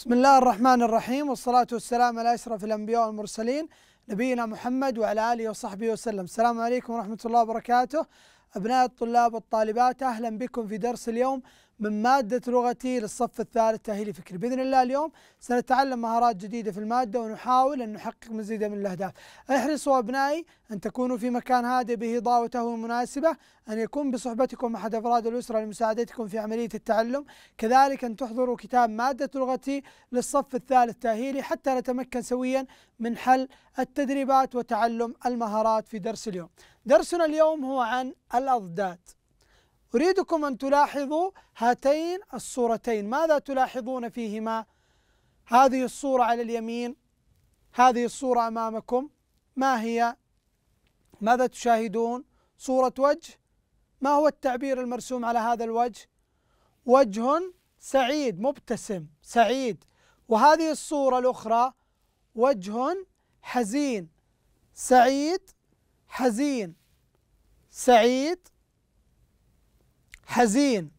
بسم الله الرحمن الرحيم والصلاة والسلام على أشرف الأنبياء والمرسلين نبينا محمد وعلى آله وصحبه وسلم السلام عليكم ورحمة الله وبركاته أبناء الطلاب والطالبات أهلا بكم في درس اليوم من مادة لغتي للصف الثالث تأهيلي فكري بإذن الله اليوم سنتعلم مهارات جديدة في المادة ونحاول أن نحقق مزيدا من الأهداف احرصوا أبنائي أن تكونوا في مكان هادئ به ضاوته مناسبة أن يكون بصحبتكم أحد أفراد الأسرة لمساعدتكم في عملية التعلم كذلك أن تحضروا كتاب مادة لغتي للصف الثالث تأهيلي حتى نتمكن سويا من حل التدريبات وتعلم المهارات في درس اليوم درسنا اليوم هو عن الأضداد أريدكم أن تلاحظوا هاتين الصورتين ماذا تلاحظون فيهما هذه الصورة على اليمين هذه الصورة أمامكم ما هي ماذا تشاهدون صورة وجه ما هو التعبير المرسوم على هذا الوجه وجه سعيد مبتسم سعيد وهذه الصورة الأخرى وجه حزين سعيد حزين سعيد حزين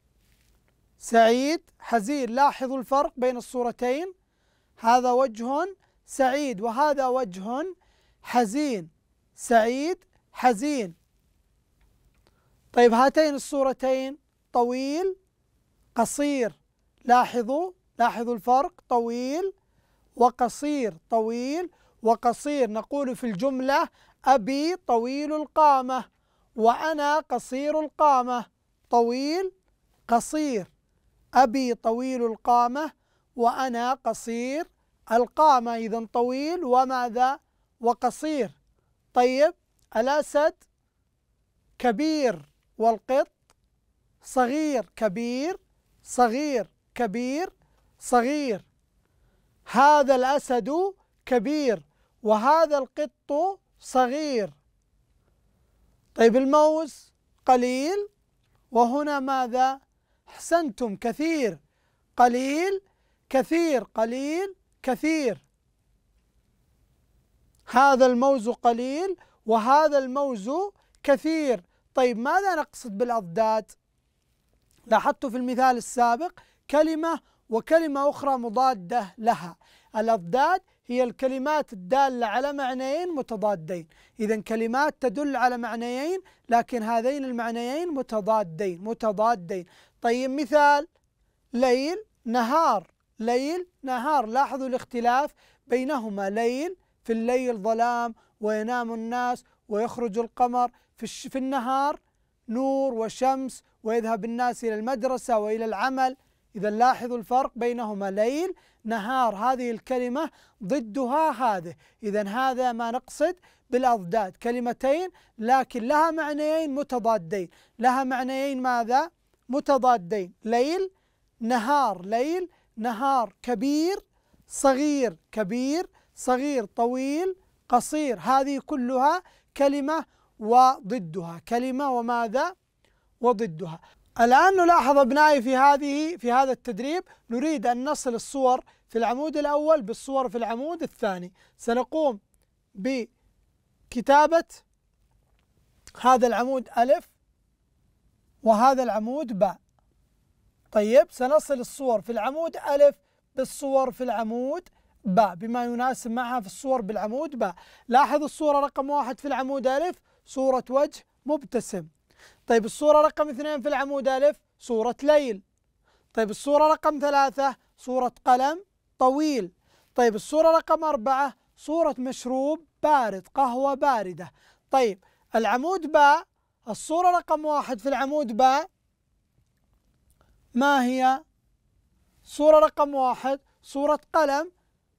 سعيد حزين لاحظوا الفرق بين الصورتين هذا وجه سعيد وهذا وجه حزين سعيد حزين طيب هاتين الصورتين طويل قصير لاحظوا لاحظوا الفرق طويل وقصير طويل وقصير نقول في الجملة أبي طويل القامة وأنا قصير القامة طويل قصير أبي طويل القامة وأنا قصير القامة إذا طويل وماذا وقصير طيب الأسد كبير والقط صغير كبير صغير كبير صغير هذا الأسد كبير وهذا القط صغير طيب الموز قليل وهنا ماذا احسنتم كثير قليل كثير قليل كثير هذا الموز قليل وهذا الموز كثير طيب ماذا نقصد بالأضداد لاحظت في المثال السابق كلمة وكلمة أخرى مضادة لها الأضداد هي الكلمات الدالة على معنيين متضادين إذا كلمات تدل على معنيين لكن هذين المعنيين متضادين متضادين طيب مثال ليل نهار ليل نهار لاحظوا الاختلاف بينهما ليل في الليل ظلام وينام الناس ويخرج القمر في في النهار نور وشمس ويذهب الناس إلى المدرسة وإلى العمل إذا لاحظوا الفرق بينهما ليل نهار هذه الكلمة ضدها هذه إذا هذا ما نقصد بالأضداد كلمتين لكن لها معنيين متضادين لها معنيين ماذا؟ متضادين ليل نهار ليل نهار كبير صغير كبير صغير طويل قصير هذه كلها كلمة وضدها كلمة وماذا؟ وضدها الآن نلاحظ أبنائي في هذه في هذا التدريب نريد أن نصل الصور في العمود الأول بالصور في العمود الثاني سنقوم بكتابة هذا العمود ألف وهذا العمود باء طيب سنصل الصور في العمود ألف بالصور في العمود باء بما يناسب معها في الصور بالعمود باء لاحظ الصورة رقم واحد في العمود ألف صورة وجه مبتسم طيب الصورة رقم اثنين في العمود ألف صورة ليل طيب الصورة رقم ثلاثة صورة قلم طويل طيب الصورة رقم أربعة صورة مشروب بارد قهوة باردة طيب العمود باء الصورة رقم واحد في العمود باء ما هي؟ صورة رقم واحد صورة قلم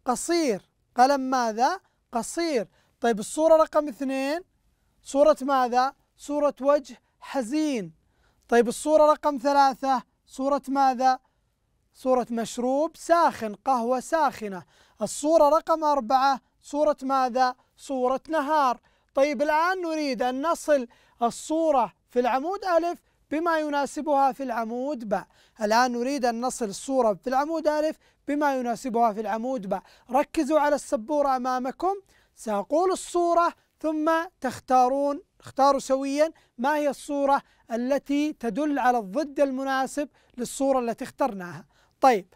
قصير قلم ماذا؟ قصير طيب الصورة رقم اثنين صورة ماذا؟ صورة وجه حزين طيب الصورة رقم ثلاثة صورة ماذا؟ صورة مشروب ساخن قهوة ساخنة الصورة رقم أربعة صورة ماذا؟ صورة نهار طيب الآن نريد أن نصل الصورة في العمود ألف بما يناسبها في العمود باء الآن نريد أن نصل الصورة في العمود ألف بما يناسبها في العمود باء ركزوا على السبورة أمامكم سأقول الصورة ثم تختارون اختاروا سويا ما هي الصورة التي تدل على الضد المناسب للصورة التي اخترناها طيب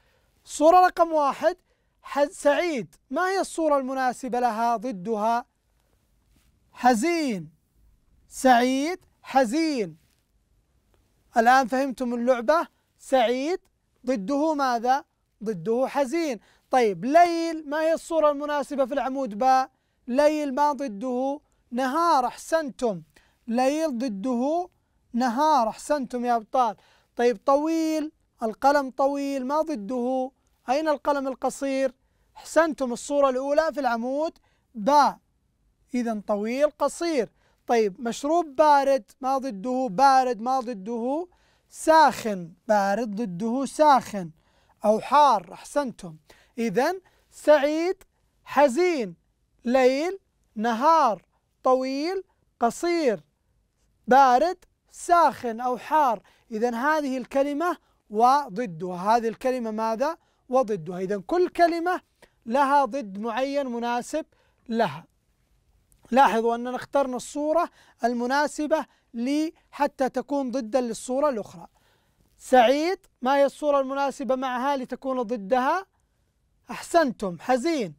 صورة رقم واحد سعيد ما هي الصورة المناسبة لها ضدها حزين سعيد حزين الآن فهمتم اللعبة سعيد ضده ماذا ضده حزين طيب ليل ما هي الصورة المناسبة في العمود باء ليل ما ضده نهار أحسنتم ليل ضده نهار أحسنتم يا أبطال طيب طويل القلم طويل ما ضده أين القلم القصير أحسنتم الصورة الأولى في العمود باء إذا طويل قصير طيب مشروب بارد ما ضده بارد ما ضده ساخن بارد ضده ساخن أو حار أحسنتم إذا سعيد حزين ليل نهار طويل قصير بارد ساخن أو حار إذا هذه الكلمة وضدها هذه الكلمة ماذا وضدها إذا كل كلمة لها ضد معين مناسب لها لاحظوا أننا اخترنا الصورة المناسبة لي حتى تكون ضدا للصورة الأخرى سعيد ما هي الصورة المناسبة معها لتكون ضدها أحسنتم حزين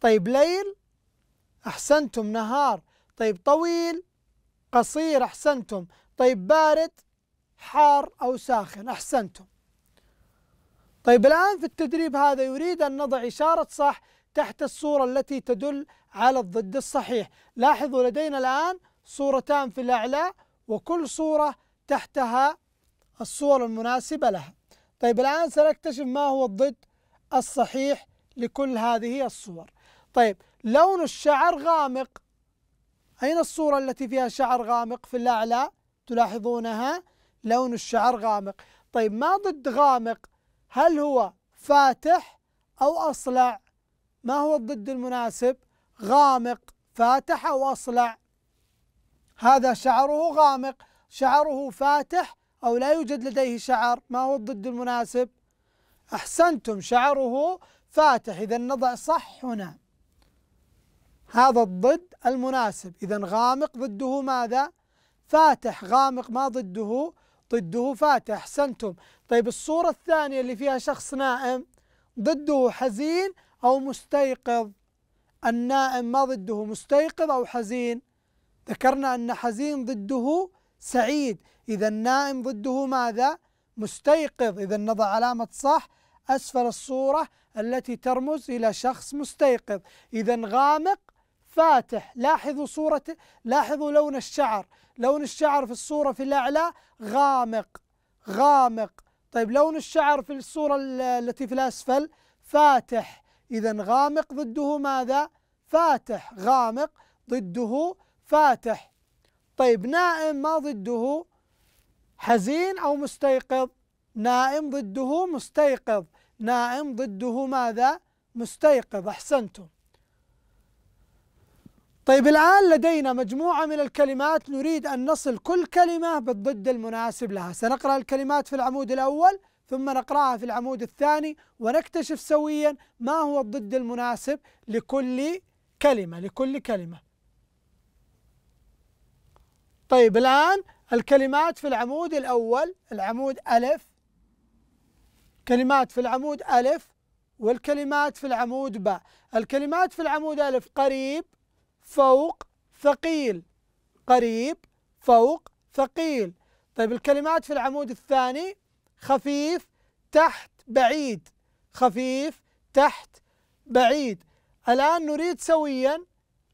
طيب ليل أحسنتم نهار طيب طويل قصير أحسنتم طيب بارد حار أو ساخن أحسنتم طيب الآن في التدريب هذا يريد أن نضع إشارة صح تحت الصورة التي تدل على الضد الصحيح لاحظوا لدينا الآن صورتان في الأعلى وكل صورة تحتها الصور المناسبة لها طيب الآن سنكتشف ما هو الضد الصحيح لكل هذه الصور طيب لون الشعر غامق أين الصورة التي فيها شعر غامق في الأعلى تلاحظونها لون الشعر غامق طيب ما ضد غامق هل هو فاتح أو أصلع ما هو الضد المناسب غامق فاتح أو أصلع هذا شعره غامق شعره فاتح أو لا يوجد لديه شعر ما هو الضد المناسب أحسنتم شعره فاتح إذا نضع صح هنا هذا الضد المناسب إذا غامق ضده ماذا؟ فاتح غامق ما ضده ضده فاتح أحسنتم طيب الصورة الثانية اللي فيها شخص نائم ضده حزين أو مستيقظ النائم ما ضده مستيقظ أو حزين ذكرنا أن حزين ضده سعيد إذا النائم ضده ماذا؟ مستيقظ إذا نضع علامة صح أسفل الصورة التي ترمز إلى شخص مستيقظ إذا غامق فاتح لاحظوا صورة لاحظوا لون الشعر لون الشعر في الصورة في الأعلى غامق غامق طيب لون الشعر في الصورة التي في الأسفل فاتح إذا غامق ضده ماذا؟ فاتح غامق ضده فاتح طيب نائم ما ضده حزين أو مستيقظ نائم ضده مستيقظ نائم ضده ماذا؟ مستيقظ أحسنتم طيب الآن لدينا مجموعة من الكلمات نريد أن نصل كل كلمة بالضد المناسب لها سنقرأ الكلمات في العمود الأول ثم نقرأها في العمود الثاني ونكتشف سويا ما هو الضد المناسب لكل كلمة لكل كلمة طيب الآن الكلمات في العمود الأول العمود ألف كلمات في العمود ألف والكلمات في العمود باء الكلمات في العمود ألف قريب فوق ثقيل قريب فوق ثقيل طيب الكلمات في العمود الثاني خفيف تحت بعيد خفيف تحت بعيد الآن نريد سويا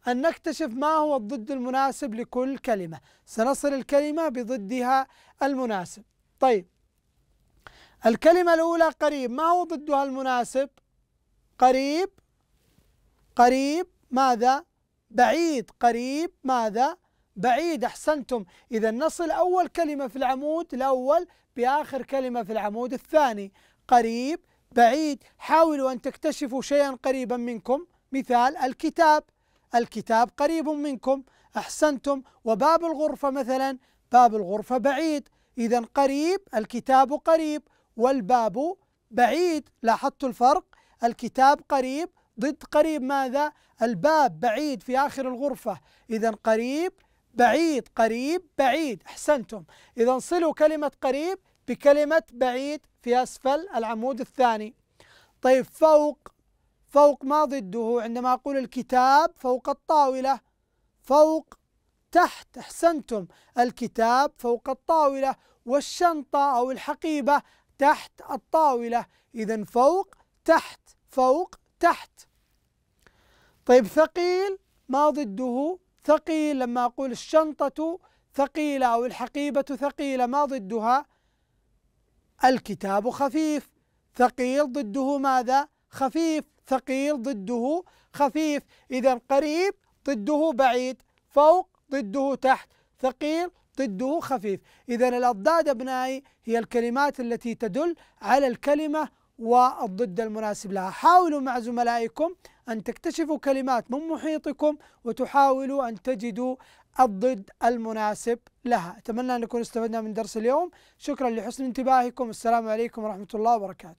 أن نكتشف ما هو الضد المناسب لكل كلمة سنصل الكلمة بضدها المناسب طيب الكلمة الأولى قريب ما هو ضدها المناسب قريب قريب ماذا بعيد قريب ماذا بعيد أحسنتم إذا نصل أول كلمة في العمود الأول بآخر كلمة في العمود الثاني قريب بعيد حاولوا أن تكتشفوا شيئا قريبا منكم مثال الكتاب الكتاب قريب منكم أحسنتم وباب الغرفة مثلا باب الغرفة بعيد إذا قريب الكتاب قريب والباب بعيد لاحظتوا الفرق الكتاب قريب ضد قريب ماذا؟ الباب بعيد في آخر الغرفة إذا قريب بعيد قريب بعيد أحسنتم إذا صلوا كلمة قريب بكلمة بعيد في أسفل العمود الثاني طيب فوق فوق ما ضده عندما أقول الكتاب فوق الطاولة فوق تحت أحسنتم الكتاب فوق الطاولة والشنطة أو الحقيبة تحت الطاولة إذا فوق تحت فوق تحت طيب ثقيل ما ضده ثقيل لما أقول الشنطة ثقيلة أو الحقيبة ثقيلة ما ضدها الكتاب خفيف ثقيل ضده ماذا خفيف ثقيل ضده خفيف إذا قريب ضده بعيد فوق ضده تحت ثقيل ضده خفيف إذا الأضداد أبنائي هي الكلمات التي تدل على الكلمة والضد المناسب لها حاولوا مع زملائكم أن تكتشفوا كلمات من محيطكم وتحاولوا أن تجدوا الضد المناسب لها أتمنى أن نكون استفدنا من درس اليوم شكرا لحسن انتباهكم السلام عليكم ورحمة الله وبركاته